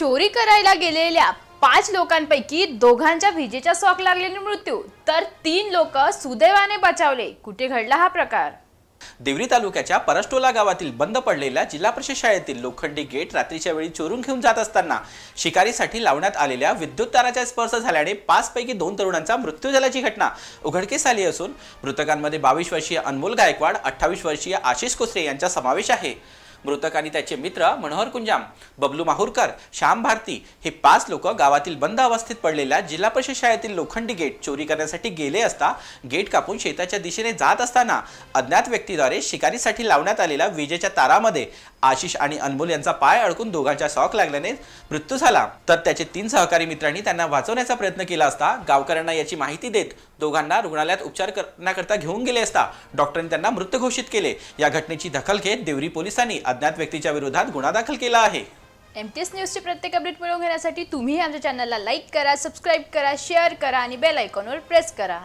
चोरी करायला गेलेल्या पाच लोकांपैकी दोघांच्या विजेच्या शॉक लागल्याने मृत्यू तर तीन लोक सुदैवाने बचावले कुठे घडला हा प्रकार देवरी तालुक्याच्या परस्टोला गावातील बंद पडलेल्या जिल्हा परिषद शाळेतील लोखंडी गेट रात्रीच्या वेळी चोरून घेऊन जात असताना शिकारीसाठी लावण्यात आलेल्या विद्युत ताराच्या स्पर्श झाल्याने पैकी दोन तरुणांचा मृत्यू झाल्याची घटना उघडकीस आली असून मृतकांमध्ये बावीस वर्षीय अनमोल गायकवाड अठ्ठावीस वर्षीय आशिष कोसरे यांचा समावेश आहे मृतक आणि त्याचे मित्र मनोहर कुंजाम बबलू माहूरकर श्याम भारती हे पाच लोक गावातील बंद अवस्थेत पडलेल्या जिल्हा परिषद शाळेतील लोखंडी गेट चोरी करण्यासाठी गेले असता गेट कापून शेताच्या दिशेने जात असताना अज्ञात व्यक्तीद्वारे शिकारीसाठी लावण्यात आलेल्या विजेच्या तारामध्ये आशिष आणि अनमोल यांचा पाय अडकून दोघांचा शॉक लागल्याने मृत्यू झाला तर त्याचे तीन सहकारी मित्रांनी त्यांना वाचवण्याचा प्रयत्न केला असता गावकऱ्यांना याची माहिती देत दोघांना रुग्णालयात उपचार करण्याकरता घेऊन गेले असता डॉक्टरांनी त्यांना मृत घोषित केले या घटनेची दखल घेत देवरी पोलिसांनी अज्ञात व्यक्तीच्या विरोधात गुन्हा दाखल केला आहे एम टी एस प्रत्येक अपडेट मिळवून घेण्यासाठी तुम्ही आमच्या चॅनलला लाईक करा सबस्क्राईब करा शेअर करा आणि बेल आयकॉनवर प्रेस करा